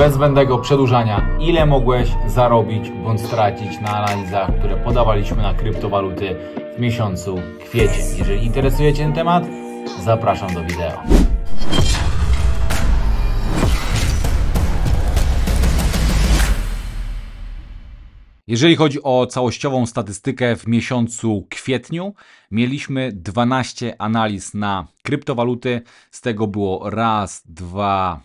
bez zbędnego przedłużania, ile mogłeś zarobić bądź stracić na analizach, które podawaliśmy na kryptowaluty w miesiącu kwiecień. Jeżeli interesuje Cię ten temat, zapraszam do wideo. Jeżeli chodzi o całościową statystykę w miesiącu kwietniu, mieliśmy 12 analiz na kryptowaluty. Z tego było raz, dwa,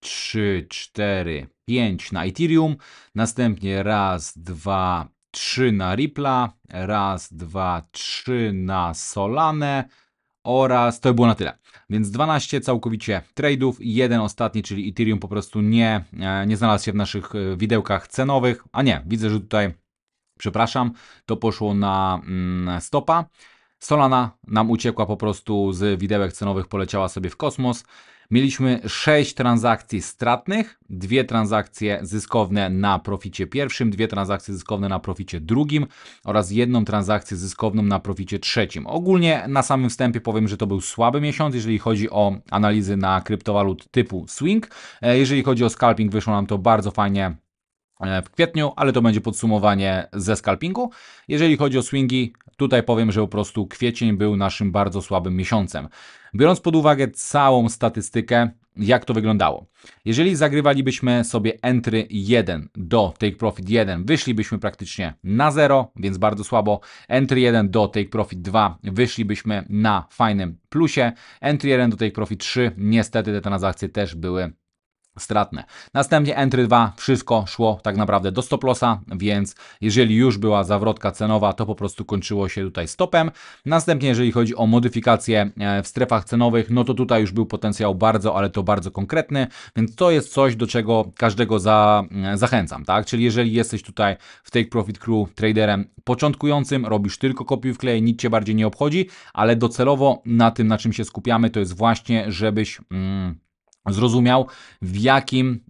3, 4, 5 na Ethereum, następnie raz, dwa, trzy na Ripple, raz, dwa, trzy na Solane oraz to było na tyle. Więc 12 całkowicie tradeów, jeden ostatni, czyli Ethereum po prostu nie, e, nie znalazł się w naszych e, widełkach cenowych, a nie, widzę, że tutaj przepraszam, to poszło na mm, stopa. Solana nam uciekła po prostu z widełek cenowych, poleciała sobie w kosmos. Mieliśmy 6 transakcji stratnych, dwie transakcje zyskowne na proficie pierwszym, dwie transakcje zyskowne na proficie drugim oraz jedną transakcję zyskowną na proficie trzecim. Ogólnie na samym wstępie powiem, że to był słaby miesiąc, jeżeli chodzi o analizy na kryptowalut typu swing. E, jeżeli chodzi o scalping, wyszło nam to bardzo fajnie E, w kwietniu, ale to będzie podsumowanie ze scalpingu. Jeżeli chodzi o swingi, tutaj powiem, że po prostu kwiecień był naszym bardzo słabym miesiącem. Biorąc pod uwagę całą statystykę, jak to wyglądało? Jeżeli zagrywalibyśmy sobie entry 1 do take profit 1, wyszlibyśmy praktycznie na 0, więc bardzo słabo. Entry 1 do take profit 2, wyszlibyśmy na fajnym plusie. Entry 1 do take profit 3, niestety te transakcje też były stratne. Następnie entry 2, wszystko szło tak naprawdę do stop lossa, więc jeżeli już była zawrotka cenowa, to po prostu kończyło się tutaj stopem. Następnie jeżeli chodzi o modyfikacje e, w strefach cenowych, no to tutaj już był potencjał bardzo, ale to bardzo konkretny, więc to jest coś, do czego każdego za, e, zachęcam, tak? Czyli jeżeli jesteś tutaj w Take Profit Crew traderem początkującym, robisz tylko kopiuj w nic Cię bardziej nie obchodzi, ale docelowo na tym, na czym się skupiamy, to jest właśnie, żebyś... Mm, zrozumiał, w jakim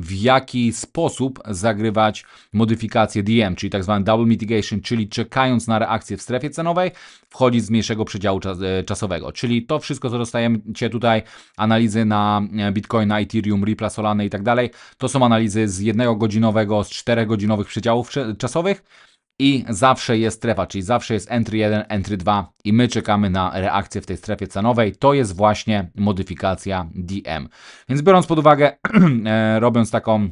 w jaki sposób zagrywać modyfikację DM, czyli tzw. Tak double mitigation, czyli czekając na reakcję w strefie cenowej, wchodzić z mniejszego przedziału czas, e, czasowego. Czyli to wszystko, co dostajecie tutaj, analizy na e, Bitcoina, Ethereum, Ripple, Solana i tak dalej, to są analizy z jednego godzinowego, z czterech godzinowych przedziałów czasowych i zawsze jest strefa, czyli zawsze jest entry 1, entry 2 i my czekamy na reakcję w tej strefie cenowej. To jest właśnie modyfikacja DM. Więc biorąc pod uwagę, e, robiąc taką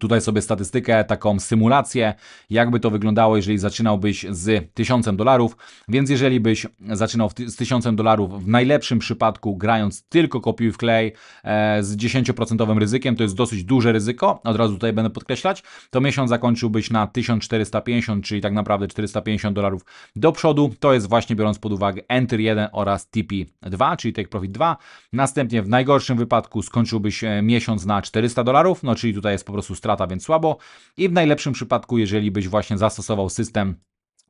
Tutaj sobie statystykę, taką symulację, jakby to wyglądało, jeżeli zaczynałbyś z 1000 dolarów. Więc jeżeli byś zaczynał z 1000 dolarów w najlepszym przypadku, grając tylko kopiuj w klej e, z 10% ryzykiem, to jest dosyć duże ryzyko, od razu tutaj będę podkreślać, to miesiąc zakończyłbyś na 1450, czyli tak naprawdę 450 dolarów do przodu. To jest właśnie biorąc pod uwagę Enter 1 oraz TP2, czyli Take Profit 2. Następnie w najgorszym wypadku skończyłbyś e, miesiąc na 400 dolarów, no czyli tutaj jest po prostu strata, więc słabo. I w najlepszym przypadku, jeżeli byś właśnie zastosował system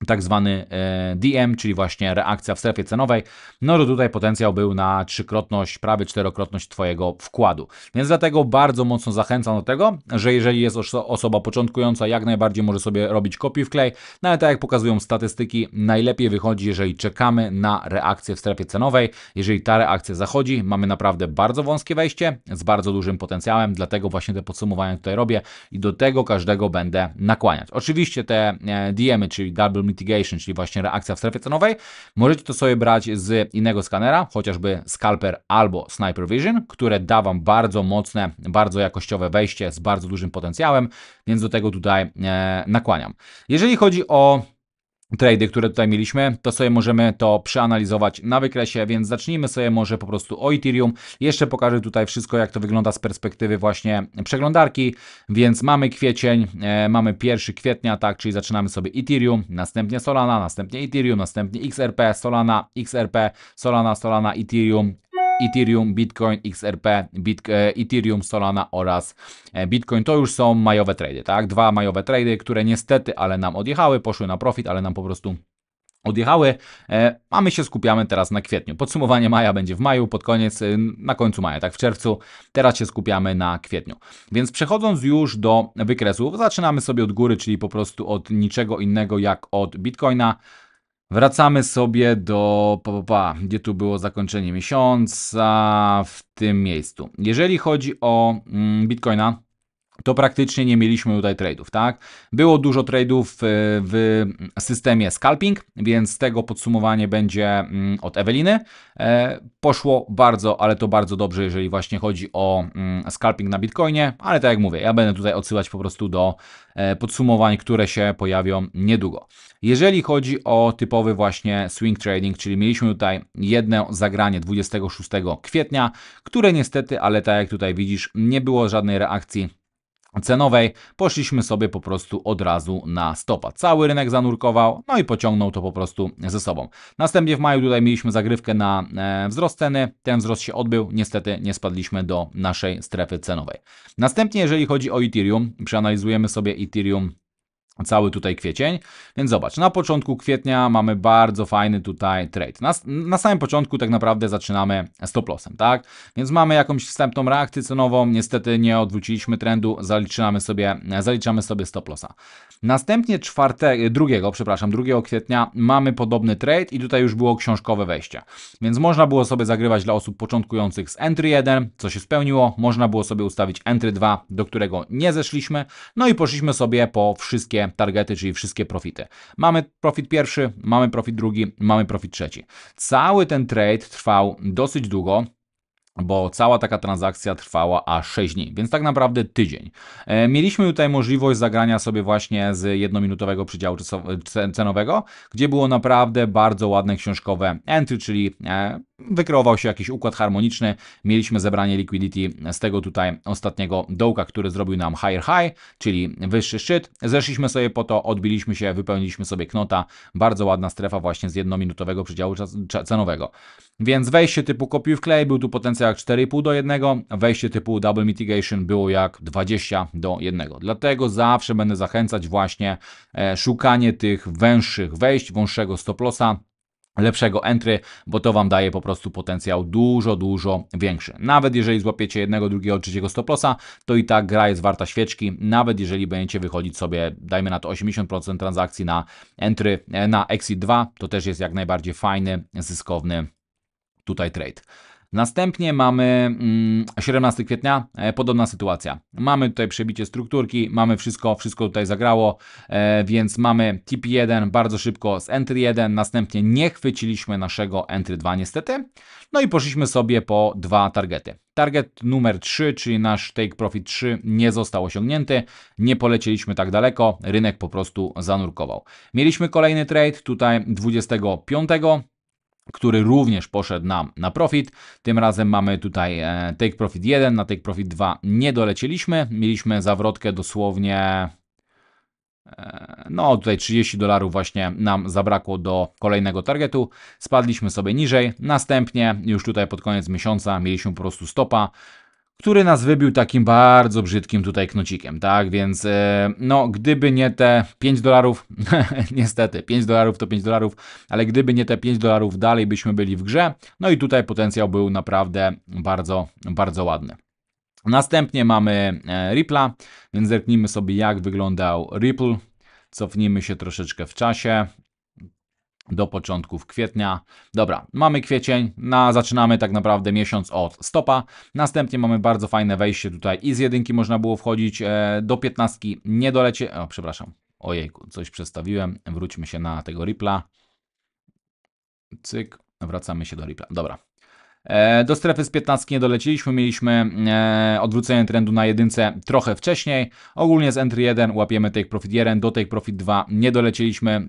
tak zwany e, DM, czyli właśnie reakcja w strefie cenowej, no to tutaj potencjał był na trzykrotność, prawie czterokrotność Twojego wkładu. Więc dlatego bardzo mocno zachęcam do tego, że jeżeli jest osoba początkująca, jak najbardziej może sobie robić w wklej, no ale tak jak pokazują statystyki, najlepiej wychodzi, jeżeli czekamy na reakcję w strefie cenowej. Jeżeli ta reakcja zachodzi, mamy naprawdę bardzo wąskie wejście z bardzo dużym potencjałem, dlatego właśnie te podsumowania tutaj robię i do tego każdego będę nakłaniać. Oczywiście te e, DM, y, czyli double mitigation, czyli właśnie reakcja w strefie cenowej. Możecie to sobie brać z innego skanera, chociażby Scalper albo Sniper Vision, które da Wam bardzo mocne, bardzo jakościowe wejście z bardzo dużym potencjałem, więc do tego tutaj e, nakłaniam. Jeżeli chodzi o trady, które tutaj mieliśmy, to sobie możemy to przeanalizować na wykresie, więc zacznijmy sobie może po prostu o Ethereum. Jeszcze pokażę tutaj wszystko, jak to wygląda z perspektywy właśnie przeglądarki, więc mamy kwiecień, e, mamy 1 kwietnia, tak, czyli zaczynamy sobie Ethereum, następnie Solana, następnie Ethereum, następnie XRP, Solana, XRP, Solana, Solana, Ethereum, Ethereum, Bitcoin, XRP, Bit, e, Ethereum, Solana oraz e, Bitcoin. To już są majowe trady, tak? Dwa majowe trady, które niestety, ale nam odjechały, poszły na profit, ale nam po prostu odjechały, e, a my się skupiamy teraz na kwietniu. Podsumowanie maja będzie w maju, pod koniec, na końcu maja, tak w czerwcu. Teraz się skupiamy na kwietniu. Więc przechodząc już do wykresów, zaczynamy sobie od góry, czyli po prostu od niczego innego jak od Bitcoina. Wracamy sobie do, pa, pa, pa, gdzie tu było zakończenie miesiąca, w tym miejscu. Jeżeli chodzi o mm, Bitcoina, to praktycznie nie mieliśmy tutaj trade'ów, tak? Było dużo trade'ów y, w systemie scalping, więc tego podsumowanie będzie mm, od Eweliny. E, poszło bardzo, ale to bardzo dobrze, jeżeli właśnie chodzi o mm, scalping na Bitcoinie, ale tak jak mówię, ja będę tutaj odsyłać po prostu do e, podsumowań, które się pojawią niedługo. Jeżeli chodzi o typowy właśnie swing trading, czyli mieliśmy tutaj jedno zagranie 26 kwietnia, które niestety, ale tak jak tutaj widzisz, nie było żadnej reakcji cenowej, poszliśmy sobie po prostu od razu na stopa. Cały rynek zanurkował, no i pociągnął to po prostu ze sobą. Następnie w maju tutaj mieliśmy zagrywkę na e, wzrost ceny, ten wzrost się odbył, niestety nie spadliśmy do naszej strefy cenowej. Następnie jeżeli chodzi o Ethereum, przeanalizujemy sobie Ethereum cały tutaj kwiecień. Więc zobacz, na początku kwietnia mamy bardzo fajny tutaj trade. Na, na samym początku tak naprawdę zaczynamy stop lossem, tak? Więc mamy jakąś wstępną reakcję cenową, niestety nie odwróciliśmy trendu, zaliczamy sobie, zaliczamy sobie stop lossa. Następnie 4, 2, przepraszam, 2 kwietnia mamy podobny trade i tutaj już było książkowe wejście. Więc można było sobie zagrywać dla osób początkujących z entry 1, co się spełniło, można było sobie ustawić entry 2, do którego nie zeszliśmy, no i poszliśmy sobie po wszystkie targety, czyli wszystkie profity. Mamy profit pierwszy, mamy profit drugi, mamy profit trzeci. Cały ten trade trwał dosyć długo bo cała taka transakcja trwała aż 6 dni, więc tak naprawdę tydzień. E, mieliśmy tutaj możliwość zagrania sobie właśnie z jednominutowego przydziału cenowego, gdzie było naprawdę bardzo ładne książkowe entry, czyli e, wykreował się jakiś układ harmoniczny. Mieliśmy zebranie liquidity z tego tutaj ostatniego dołka, który zrobił nam higher high, czyli wyższy szczyt. Zeszliśmy sobie po to, odbiliśmy się, wypełniliśmy sobie knota. Bardzo ładna strefa właśnie z jednominutowego przedziału cenowego. Więc wejście typu w wklej był tu potencjał jak 4,5 do 1, wejście typu double mitigation było jak 20 do 1. Dlatego zawsze będę zachęcać właśnie e, szukanie tych węższych wejść, wąższego stop lossa, lepszego entry, bo to Wam daje po prostu potencjał dużo, dużo większy. Nawet jeżeli złapiecie jednego, drugiego, trzeciego stop to i tak gra jest warta świeczki, nawet jeżeli będziecie wychodzić sobie, dajmy na to 80% transakcji na entry, e, na exit 2, to też jest jak najbardziej fajny, zyskowny tutaj trade. Następnie mamy 17 mm, kwietnia, e, podobna sytuacja. Mamy tutaj przebicie strukturki, mamy wszystko, wszystko tutaj zagrało, e, więc mamy tip 1 bardzo szybko z entry 1, następnie nie chwyciliśmy naszego entry 2 niestety, no i poszliśmy sobie po dwa targety. Target numer 3, czyli nasz take profit 3 nie został osiągnięty, nie polecieliśmy tak daleko, rynek po prostu zanurkował. Mieliśmy kolejny trade tutaj 25 który również poszedł nam na profit. Tym razem mamy tutaj e, Take Profit 1, na Take Profit 2 nie dolecieliśmy. Mieliśmy zawrotkę dosłownie e, no tutaj 30 dolarów właśnie nam zabrakło do kolejnego targetu. Spadliśmy sobie niżej. Następnie już tutaj pod koniec miesiąca mieliśmy po prostu stopa który nas wybił takim bardzo brzydkim tutaj knocikiem, tak? Więc e, no, gdyby nie te 5 dolarów, niestety, 5 dolarów to 5 dolarów, ale gdyby nie te 5 dolarów, dalej byśmy byli w grze. No i tutaj potencjał był naprawdę bardzo, bardzo ładny. Następnie mamy e, Ripple'a, więc zerknijmy sobie, jak wyglądał Ripple. Cofnijmy się troszeczkę w czasie do początków kwietnia. Dobra, mamy kwiecień, na, no zaczynamy tak naprawdę miesiąc od stopa. Następnie mamy bardzo fajne wejście tutaj i z jedynki można było wchodzić e, do piętnastki, nie dolecie... O, przepraszam, ojejku, coś przestawiłem, wróćmy się na tego Ripla. Cyk, wracamy się do Ripla. dobra. E, do strefy z 15 nie doleciliśmy, mieliśmy e, odwrócenie trendu na jedynce trochę wcześniej. Ogólnie z entry 1 łapiemy take profit 1, do take profit 2 nie doleciliśmy,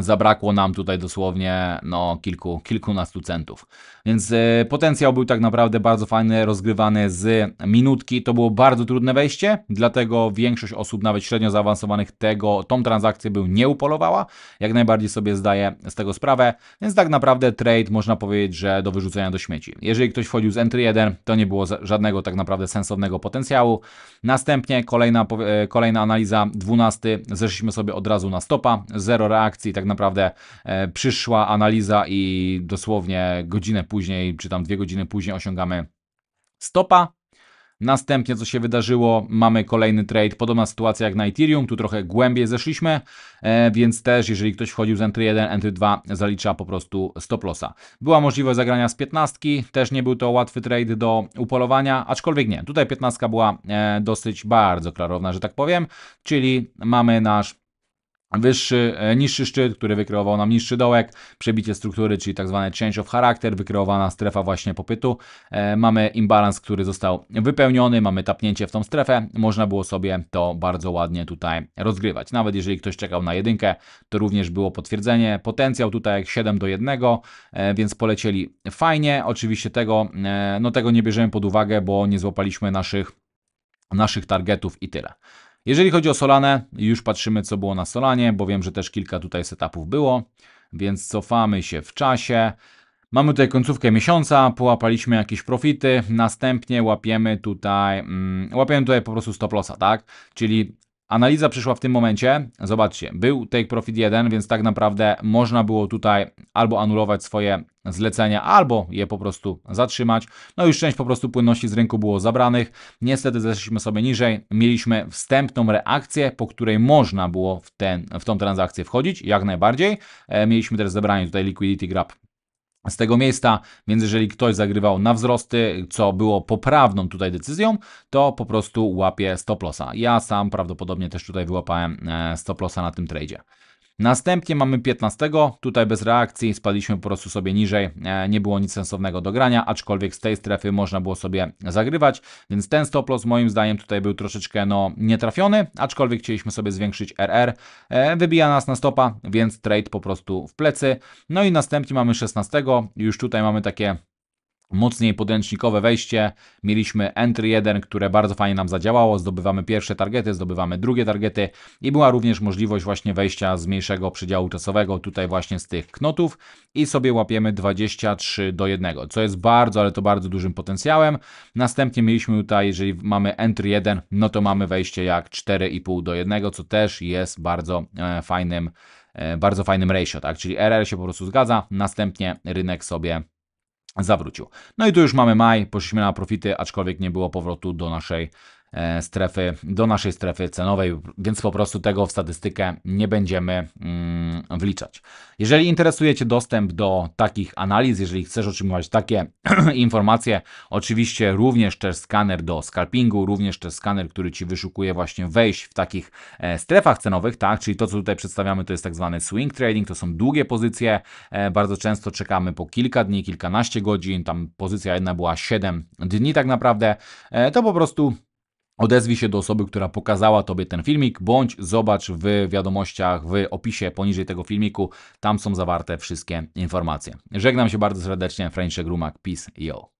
Zabrakło nam tutaj dosłownie no, kilku, kilkunastu centów. Więc y, potencjał był tak naprawdę bardzo fajny, rozgrywany z minutki. To było bardzo trudne wejście, dlatego większość osób, nawet średnio zaawansowanych, tego, tą transakcję był nie upolowała. Jak najbardziej sobie zdaję z tego sprawę. Więc tak naprawdę trade można powiedzieć, że do wyrzucenia do śmieci. Jeżeli ktoś wchodził z entry 1, to nie było żadnego tak naprawdę sensownego potencjału. Następnie kolejna, e, kolejna analiza 12. Zeszliśmy sobie od razu na stopa, zero reakcji, tak tak naprawdę e, przyszła analiza i dosłownie godzinę później, czy tam dwie godziny później osiągamy stopa, Następnie, co się wydarzyło, mamy kolejny trade. Podobna sytuacja jak na Ethereum, tu trochę głębiej zeszliśmy, e, więc też, jeżeli ktoś wchodził z entry 1, entry 2, zalicza po prostu stop lossa. Była możliwość zagrania z 15, też nie był to łatwy trade do upolowania, aczkolwiek nie. Tutaj 15 była e, dosyć bardzo klarowna, że tak powiem, czyli mamy nasz wyższy, e, niższy szczyt, który wykreował nam niższy dołek, przebicie struktury, czyli tak zwane change of character, wykreowana strefa właśnie popytu. E, mamy imbalans, który został wypełniony, mamy tapnięcie w tą strefę. Można było sobie to bardzo ładnie tutaj rozgrywać. Nawet jeżeli ktoś czekał na jedynkę, to również było potwierdzenie. Potencjał tutaj jak 7 do 1, e, więc polecieli fajnie. Oczywiście tego, e, no tego nie bierzemy pod uwagę, bo nie złapaliśmy naszych naszych targetów i tyle. Jeżeli chodzi o Solanę, już patrzymy co było na Solanie, bo wiem, że też kilka tutaj setupów było, więc cofamy się w czasie. Mamy tutaj końcówkę miesiąca, połapaliśmy jakieś profity, następnie łapiemy tutaj, mm, łapiemy tutaj po prostu stop lossa, tak? Czyli Analiza przyszła w tym momencie. Zobaczcie, był take profit 1, więc tak naprawdę można było tutaj albo anulować swoje zlecenia, albo je po prostu zatrzymać. No już część po prostu płynności z rynku było zabranych. Niestety zeszliśmy sobie niżej. Mieliśmy wstępną reakcję, po której można było w, ten, w tą transakcję wchodzić, jak najbardziej. E, mieliśmy też zebranie tutaj liquidity grab z tego miejsca, więc jeżeli ktoś zagrywał na wzrosty, co było poprawną tutaj decyzją, to po prostu łapie stop lossa. Ja sam prawdopodobnie też tutaj wyłapałem e, stop lossa na tym tradzie. Następnie mamy 15, tutaj bez reakcji, spadliśmy po prostu sobie niżej, e, nie było nic sensownego do grania, aczkolwiek z tej strefy można było sobie zagrywać, więc ten stop loss moim zdaniem tutaj był troszeczkę no nietrafiony, aczkolwiek chcieliśmy sobie zwiększyć RR, e, wybija nas na stopa, więc trade po prostu w plecy. No i następnie mamy 16, już tutaj mamy takie mocniej podręcznikowe wejście. Mieliśmy entry 1, które bardzo fajnie nam zadziałało. Zdobywamy pierwsze targety, zdobywamy drugie targety i była również możliwość właśnie wejścia z mniejszego przedziału czasowego, tutaj właśnie z tych knotów i sobie łapiemy 23 do 1, co jest bardzo, ale to bardzo dużym potencjałem. Następnie mieliśmy tutaj, jeżeli mamy entry 1, no to mamy wejście jak 4,5 do 1, co też jest bardzo e, fajnym, e, bardzo fajnym ratio, tak? Czyli RR się po prostu zgadza, następnie rynek sobie zawrócił. No i tu już mamy maj, poszliśmy na profity, aczkolwiek nie było powrotu do naszej E, strefy, do naszej strefy cenowej, więc po prostu tego w statystykę nie będziemy mm, wliczać. Jeżeli interesujecie dostęp do takich analiz, jeżeli chcesz otrzymywać takie informacje, oczywiście również też skaner do scalpingu, również też skaner, który Ci wyszukuje właśnie wejść w takich e, strefach cenowych, tak, czyli to, co tutaj przedstawiamy, to jest tak zwany swing trading, to są długie pozycje, e, bardzo często czekamy po kilka dni, kilkanaście godzin, tam pozycja jedna była 7 dni tak naprawdę, to po prostu Odezwij się do osoby, która pokazała Tobie ten filmik, bądź zobacz w wiadomościach, w opisie poniżej tego filmiku. Tam są zawarte wszystkie informacje. Żegnam się bardzo serdecznie, Franciszek Rumak, peace, yo.